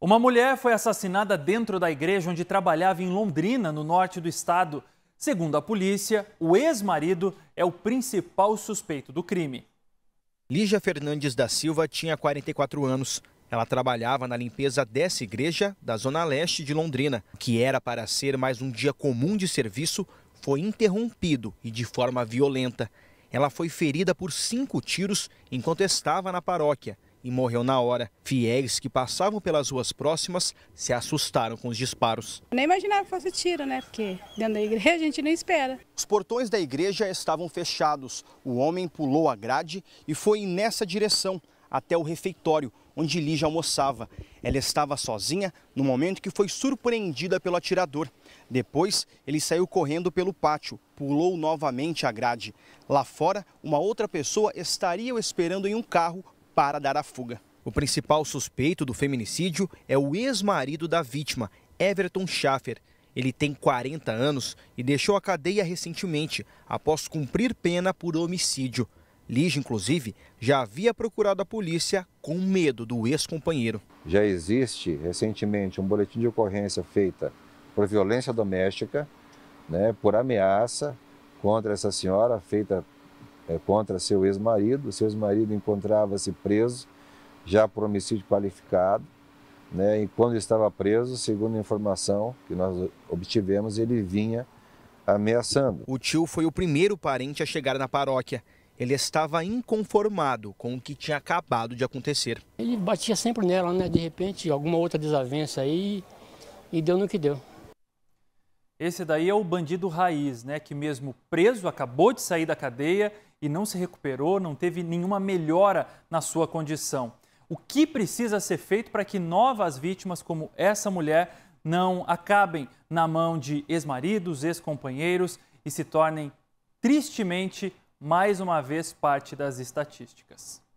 Uma mulher foi assassinada dentro da igreja onde trabalhava em Londrina, no norte do estado. Segundo a polícia, o ex-marido é o principal suspeito do crime. Lígia Fernandes da Silva tinha 44 anos. Ela trabalhava na limpeza dessa igreja da zona leste de Londrina, O que era para ser mais um dia comum de serviço, foi interrompido e de forma violenta. Ela foi ferida por cinco tiros enquanto estava na paróquia e morreu na hora. Fiéis que passavam pelas ruas próximas se assustaram com os disparos. nem imaginava que fosse tiro, né? Porque dentro da igreja a gente nem espera. Os portões da igreja estavam fechados. O homem pulou a grade e foi nessa direção, até o refeitório, onde Lígia almoçava. Ela estava sozinha no momento que foi surpreendida pelo atirador. Depois, ele saiu correndo pelo pátio, pulou novamente a grade. Lá fora, uma outra pessoa estaria esperando em um carro para dar a fuga. O principal suspeito do feminicídio é o ex-marido da vítima, Everton Schaffer. Ele tem 40 anos e deixou a cadeia recentemente, após cumprir pena por homicídio. Lige, inclusive, já havia procurado a polícia com medo do ex-companheiro. Já existe recentemente um boletim de ocorrência feita por violência doméstica, né, por ameaça contra essa senhora, feita é, contra seu ex-marido. Seu ex-marido encontrava-se preso, já por homicídio qualificado. Né? E quando estava preso, segundo a informação que nós obtivemos, ele vinha ameaçando. O tio foi o primeiro parente a chegar na paróquia. Ele estava inconformado com o que tinha acabado de acontecer. Ele batia sempre nela, né? De repente, alguma outra desavença aí e deu no que deu. Esse daí é o bandido raiz, né? Que mesmo preso acabou de sair da cadeia e não se recuperou, não teve nenhuma melhora na sua condição. O que precisa ser feito para que novas vítimas como essa mulher não acabem na mão de ex-maridos, ex-companheiros e se tornem tristemente mais uma vez parte das estatísticas?